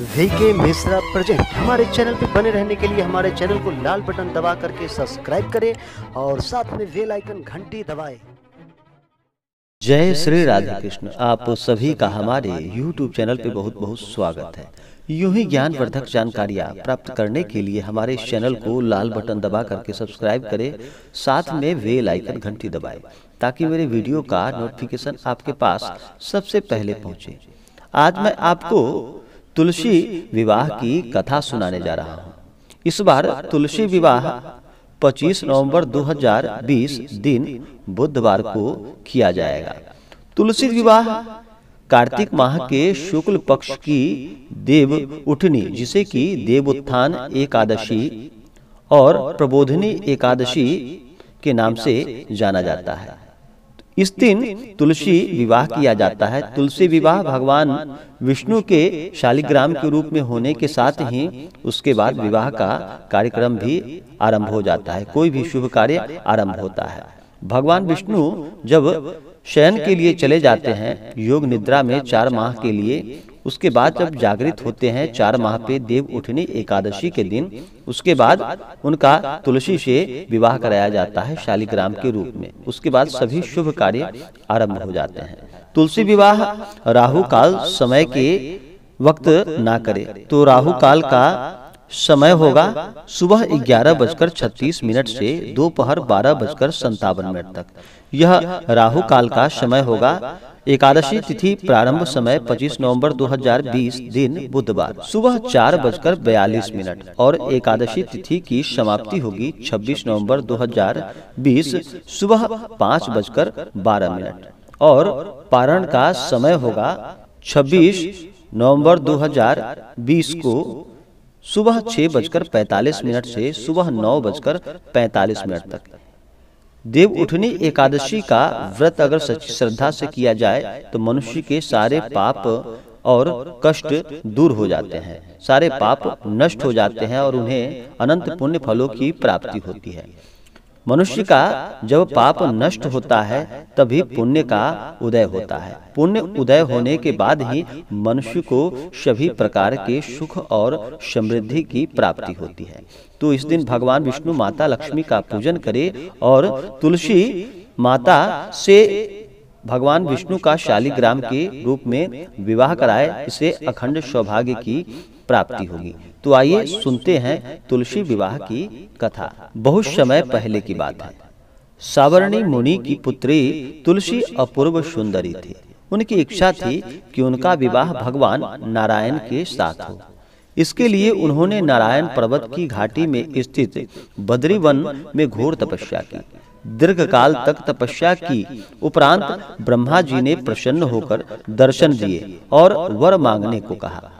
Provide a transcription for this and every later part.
VK Mishra present हमारे channel पे बने रहने के लिए हमारे चैनल को लाल बटन दबा करके सब्सक्राइब करें और साथ में वेल आइकन घंटी दबाएं जय श्री राधा कृष्ण आप सभी का हमारे YouTube चैनल पे बहुत बहुत स्वागत है यूं ही ज्ञान वर्धक जानकारियां प्राप्त करने के लिए हमारे चैनल को लाल बटन दबा करके सब्सक्राइब करें साथ में वेल आइकन घंटी दबाएं ताकि मेरे वीडियो का नोटिफिकेशन आपके पास सबसे पहले पहुंचे आज मैं आपको तुलसी विवाह की कथा सुनाने जा रहा हूँ इस बार तुलसी विवाह 25 नवंबर 2020 दिन बुधवार को किया जाएगा तुलसी विवाह कार्तिक माह के शुक्ल पक्ष की देव उठनी जिसे कि उत्थान एकादशी और प्रबोधनी एकादशी के नाम से जाना जाता है इस दिन तुलसी विवाह किया जाता है तुलसी विवाह भगवान विष्णु के शालिग्राम के रूप में होने के साथ ही उसके बाद विवाह का कार्यक्रम भी आरंभ हो जाता है कोई भी शुभ कार्य आरंभ होता है भगवान विष्णु जब शयन के लिए चले जाते हैं योग निद्रा में चार माह के लिए उसके बाद जब जागृत होते हैं चार माह पे देव उठनी एकादशी के दिन उसके बाद उनका तुलसी से विवाह कराया जाता है शालिग्राम के रूप में उसके बाद सभी शुभ कार्य आरंभ हो जाते हैं तुलसी विवाह राहु काल समय के वक्त ना करे तो राहु काल का समय होगा सुबह ग्यारह बजकर छत्तीस मिनट से दोपहर बारह बजकर संतावन मिनट तक यह राहु काल का समय होगा एकादशी तिथि प्रारंभ समय 25 नवंबर 2020 दिन बुधवार सुबह चार बजकर बयालीस मिनट और एकादशी तिथि की समाप्ति होगी 26 नवंबर 2020 सुबह पाँच बजकर बारह मिनट और पारण का समय होगा 26 नवंबर 2020 को सुबह छह बजकर पैतालीस मिनट से सुबह नौ बजकर पैतालीस मिनट तक देव उठनी एकादशी का व्रत अगर सच्ची श्रद्धा से किया जाए तो, तो मनुष्य के सारे पाप और कष्ट दूर हो जाते हैं सारे पाप नष्ट हो जाते हैं और उन्हें अनंत पुण्य फलों की प्राप्ति होती है मनुष्य का जब पाप नष्ट होता है तभी पुण्य का उदय होता है पुण्य उदय होने के बाद ही मनुष्य को सभी प्रकार के सुख और समृद्धि की प्राप्ति होती है तो इस दिन भगवान विष्णु माता लक्ष्मी का पूजन करे और तुलसी माता से भगवान विष्णु का शालिग्राम के रूप में विवाह कराए इसे अखंड सौभाग्य की प्राप्ति होगी तो आइए तो सुनते हैं तुलसी विवाह की कथा बहुत समय पहले की बात है सावरणी मुनि की पुत्री तुलसी अपूर्व सुंदरी थी उनकी इच्छा थी कि उनका विवाह भगवान नारायण के साथ हो इसके लिए उन्होंने नारायण पर्वत की घाटी में स्थित बद्रीवन में घोर तपस्या की दीर्घ काल तक तपस्या की उपरांत ब्रह्मा जी ने प्रसन्न होकर दर्शन दिए और वर मांगने को कहा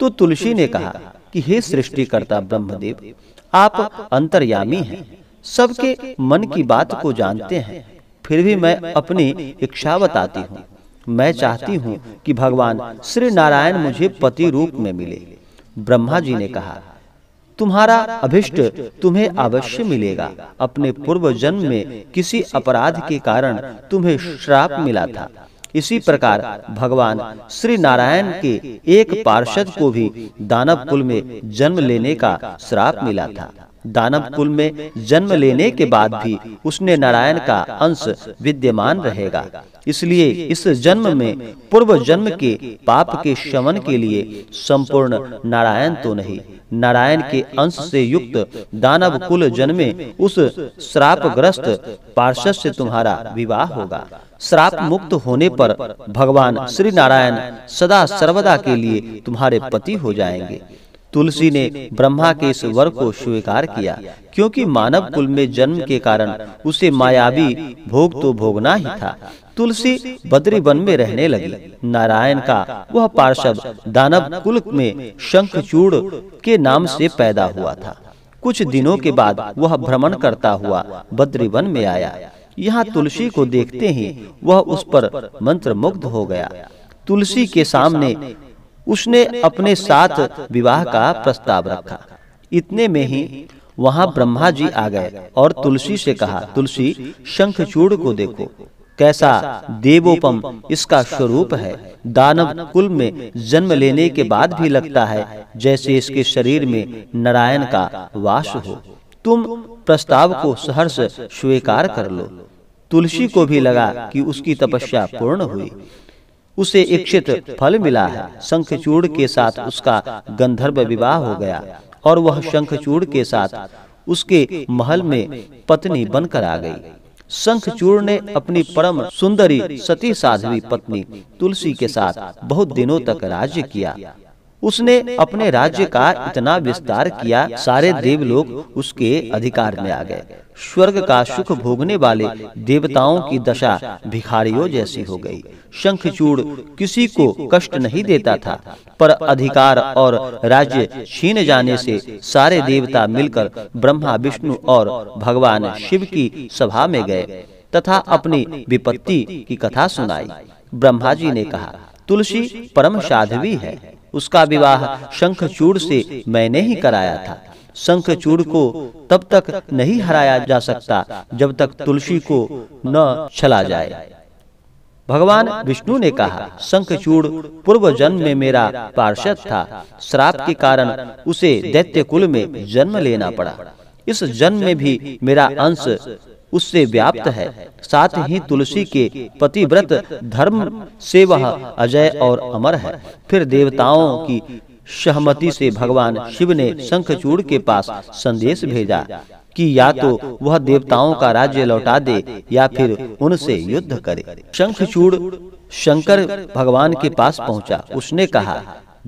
तो तुलसी ने कहा कि हे सृष्टिकर्ता ब्रह्मदेव आप अंतर्यामी हैं सबके मन की बात को जानते हैं फिर भी मैं अपनी इच्छा बताती हूँ मैं चाहती हूँ कि भगवान श्री नारायण मुझे पति रूप में मिले ब्रह्मा जी ने कहा तुम्हारा अभिष्ट तुम्हें अवश्य मिलेगा अपने पूर्व जन्म में किसी अपराध के कारण तुम्हें श्राप मिला था इसी प्रकार भगवान श्री नारायण के एक पार्षद को भी दानव कुल में जन्म लेने का श्राप मिला था दानव कुल में जन्म लेने के बाद भी उसने नारायण का अंश विद्यमान रहेगा इसलिए इस जन्म में पूर्व जन्म के पाप के शमन के लिए संपूर्ण नारायण तो नहीं नारायण के अंश से युक्त दानव कुल जन्मे उस श्रापग्रस्त पार्षद से तुम्हारा विवाह होगा श्राप मुक्त होने पर भगवान श्री नारायण सदा सर्वदा के लिए तुम्हारे पति हो जाएंगे तुलसी ने ब्रह्मा के इस वर को स्वीकार किया क्योंकि मानव कुल में जन्म के कारण उसे मायावी भोग तो भोगना ही था तुलसी बद्री वन में रहने लगी नारायण का वह पार्षद दानव कुल में शंखचूड़ के नाम से पैदा हुआ था कुछ दिनों के बाद वह भ्रमण करता हुआ बद्रीवन में आया यहाँ तुलसी को देखते ही वह उस पर मंत्र मुग्ध हो गया तुलसी के सामने उसने अपने साथ विवाह का प्रस्ताव रखा इतने में ही वहां ब्रह्मा जी आ गए और तुलसी से कहा तुलसी शंखचूड़ को देखो कैसा देवोपम इसका स्वरूप है दानव कुल में जन्म लेने के बाद भी लगता है जैसे इसके शरीर में नारायण का वास हो तुम प्रस्ताव को सहर्ष स्वीकार कर लो तुलसी को भी लगा कि उसकी तपस्या पूर्ण हुई उसे इच्छित फल मिला है शंखचूड़ के साथ उसका गंधर्व विवाह हो गया और वह शंखचूड़ के साथ उसके महल में पत्नी बनकर आ गई शंखचूड़ ने अपनी परम सुंदरी सती साध्वी पत्नी तुलसी के साथ बहुत दिनों तक राज्य किया उसने अपने राज्य का इतना विस्तार किया सारे देवलोक उसके अधिकार में आ गए स्वर्ग का सुख भोगने वाले देवताओं की दशा भिखारियों जैसी हो गई शंखचूड़ किसी को कष्ट नहीं देता था पर अधिकार और राज्य छीन जाने से सारे देवता मिलकर ब्रह्मा विष्णु और भगवान शिव की सभा में गए तथा अपनी विपत्ति की कथा सुनाई ब्रह्मा जी ने कहा तुलसी परम साधवी है उसका विवाह शंखचूड़ से मैंने ही कराया था शंखचूड़ को तब तक नहीं हराया जा सकता जब तक तुलसी को न छला जाए भगवान विष्णु ने कहा शंखचूड़ पूर्व जन्म में मेरा पार्षद था श्राप के कारण उसे दैत्य कुल में जन्म लेना पड़ा इस जन्म में भी मेरा अंश उससे व्याप्त है साथ ही तुलसी के पतिव्रत धर्म से वह अजय और अमर है फिर देवताओं की सहमति से भगवान शिव ने शंखचूड़ के पास संदेश भेजा कि या तो वह देवताओं का राज्य लौटा दे या फिर उनसे युद्ध करे शंखचूड़ शंकर भगवान के पास पहुंचा उसने कहा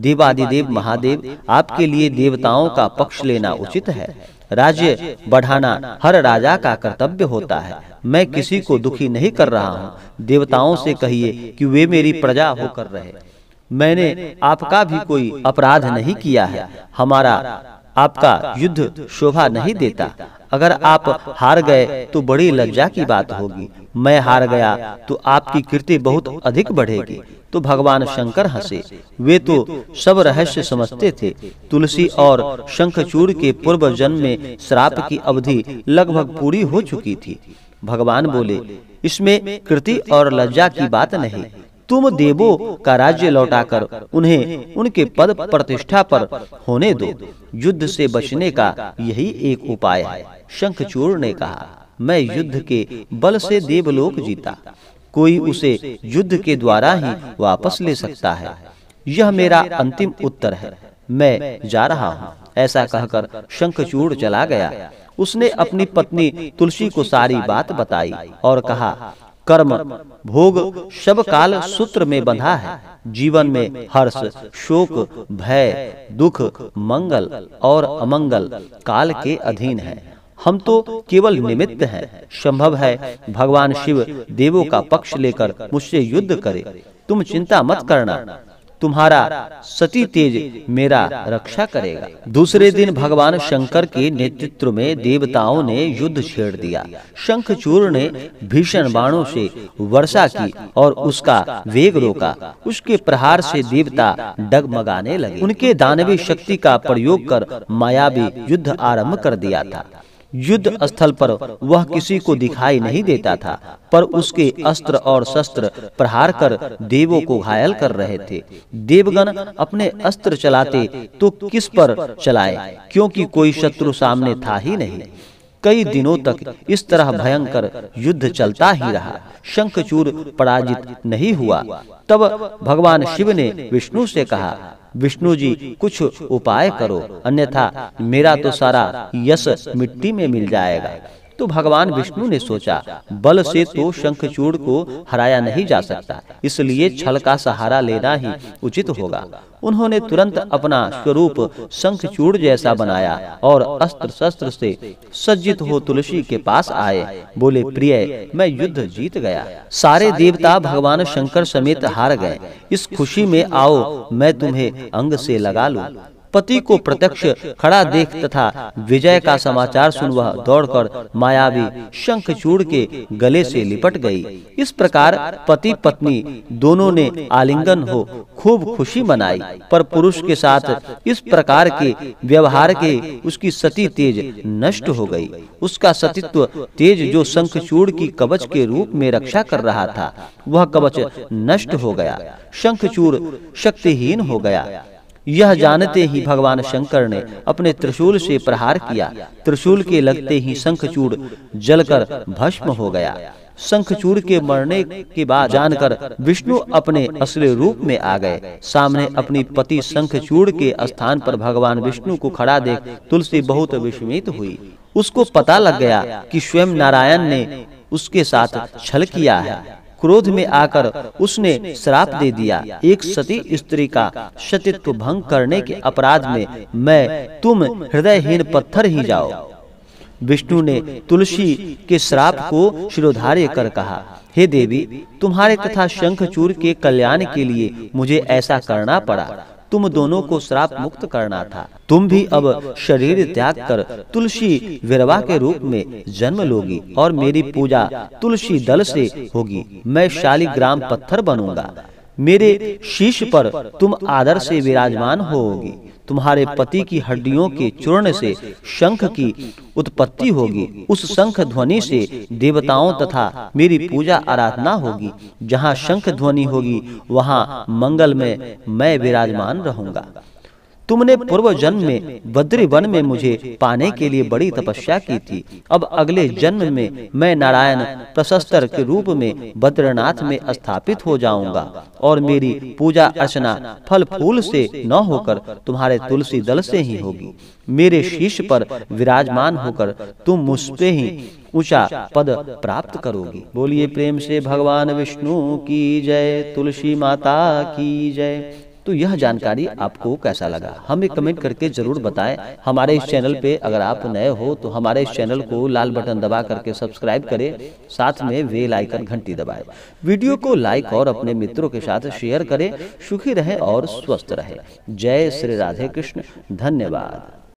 देवादिदेव महादेव आपके लिए देवताओं का पक्ष लेना उचित है राज्य बढ़ाना हर राजा का कर्तव्य होता है मैं किसी को दुखी नहीं कर रहा हूँ देवताओं से कहिए कि वे मेरी प्रजा होकर रहे मैंने आपका भी कोई अपराध नहीं किया है हमारा आपका युद्ध शोभा नहीं देता अगर आप हार गए तो बड़ी लज्जा की बात होगी मैं हार गया तो आपकी कीर्ति बहुत अधिक बढ़ेगी तो भगवान शंकर हंसे वे तो, तो सब रहस्य समझते थे तुलसी और शंखचूर के पूर्व जन्म में श्राप की अवधि लगभग पूरी हो चुकी थी भगवान बोले इसमें कृति और लज्जा की बात नहीं तुम देवो का राज्य लौटाकर उन्हें उनके पद प्रतिष्ठा पर होने दो युद्ध से बचने का यही एक उपाय है शंखचूर ने कहा मैं युद्ध के बल से देवलोक जीता कोई उसे युद्ध के द्वारा ही वापस ले सकता है यह मेरा अंतिम उत्तर है मैं जा रहा हूँ ऐसा कहकर शंखचूड़ चला गया उसने अपनी पत्नी तुलसी को सारी बात बताई और कहा कर्म भोग सब काल सूत्र में बंधा है जीवन में हर्ष शोक भय दुख मंगल और अमंगल काल के अधीन है तो हम तो केवल निमित्त हैं संभव है भगवान शिव देवों का पक्ष लेकर मुझसे युद्ध करे तुम चिंता मत करना तुम्हारा सती तेज मेरा रक्षा करेगा दूसरे दिन भगवान शंकर के नेतृत्व में देवताओं ने युद्ध छेड़ दिया शंखचूर ने भीषण बाणों से वर्षा की और उसका वेग रोका उसके प्रहार से देवता डगमगाने लगे उनके दानवी शक्ति का प्रयोग कर मायावी युद्ध आरंभ कर दिया था युद्ध स्थल पर वह किसी को दिखाई नहीं देता था पर उसके अस्त्र और शस्त्र प्रहार कर देवों को घायल कर रहे थे देवगण अपने अस्त्र चलाते तो किस पर चलाए क्योंकि कोई शत्रु सामने था ही नहीं कई दिनों तक इस तरह भयंकर युद्ध चलता ही रहा शंखचूर पराजित नहीं हुआ तब भगवान शिव ने विष्णु से कहा विष्णु जी कुछ उपाय करो अन्यथा मेरा तो सारा यश मिट्टी में मिल जाएगा तो भगवान विष्णु ने सोचा बल से तो शंखचूड़ को हराया नहीं जा सकता इसलिए छल का सहारा लेना ही उचित होगा उन्होंने तुरंत अपना स्वरूप शंखचूड़ जैसा बनाया और अस्त्र शस्त्र से सज्जित हो तुलसी के पास आए बोले प्रिय मैं युद्ध जीत गया सारे देवता भगवान शंकर समेत हार गए इस खुशी में आओ मैं तुम्हें अंग से लगा लू पति को प्रत्यक्ष खड़ा देख तथा विजय का समाचार सुन वह दौड़कर मायावी चूड़ के गले से लिपट गई इस प्रकार पति पत्नी दोनों ने आलिंगन हो खूब खुशी मनाई पर पुरुष के साथ इस प्रकार के व्यवहार के उसकी सती तेज नष्ट हो गई उसका सतीत्व तेज जो शंख चूड़ की कवच के रूप में रक्षा कर रहा था वह कवच नष्ट हो गया शंखचूर शक्तिहीन हो गया यह जानते ही भगवान शंकर ने अपने त्रिशूल से प्रहार किया त्रिशूल के लगते ही शंखचूड़ जलकर भस्म हो गया शंखचूड़ के मरने के बाद जानकर विष्णु अपने असली रूप में आ गए सामने अपनी पति शंखचूड़ के स्थान पर भगवान विष्णु को खड़ा देख तुलसी बहुत विस्मित हुई उसको पता लग गया कि स्वयं नारायण ने उसके साथ छल किया है क्रोध में आकर उसने श्राप दे दिया एक सती स्त्री का सतित्व भंग करने के अपराध में मैं तुम हृदयहीन पत्थर ही जाओ विष्णु ने तुलसी के श्राप को शिरोधार्य कर कहा हे देवी तुम्हारे तथा शंखचूर के कल्याण के लिए मुझे ऐसा करना पड़ा तुम दोनों को श्राप मुक्त करना था तुम भी अब शरीर त्याग कर तुलसी विरवा के रूप में जन्म लोगी और मेरी पूजा तुलसी दल से होगी मैं शालिग्राम पत्थर बनूंगा मेरे शीश पर तुम आदर से विराजमान होगी तुम्हारे पति की हड्डियों के चूर्ण से शंख की उत्पत्ति होगी उस शंख ध्वनि से देवताओं तथा मेरी पूजा आराधना होगी जहाँ शंख ध्वनि होगी वहाँ मंगल में मैं विराजमान रहूंगा तुमने पूर्व जन्म में बद्री वन में मुझे पाने के लिए बड़ी तपस्या की थी अब अगले जन्म में मैं नारायण प्रशस्तर के रूप में बद्रनाथ में स्थापित हो जाऊंगा और मेरी पूजा अर्चना फल फूल से न होकर तुम्हारे तुलसी दल से ही होगी मेरे शीश पर विराजमान होकर तुम मुझ पे ही ऊंचा पद प्राप्त करोगी बोलिए प्रेम से भगवान विष्णु की जय तुलसी माता की जय तो यह जानकारी आपको कैसा लगा हमें कमेंट करके जरूर बताएं हमारे इस चैनल पे अगर आप नए हो तो हमारे इस चैनल को लाल बटन दबा करके सब्सक्राइब करें साथ में वेल आइकन घंटी दबाएं वीडियो को लाइक और अपने मित्रों के साथ शेयर करें सुखी रहें और स्वस्थ रहें जय श्री राधे कृष्ण धन्यवाद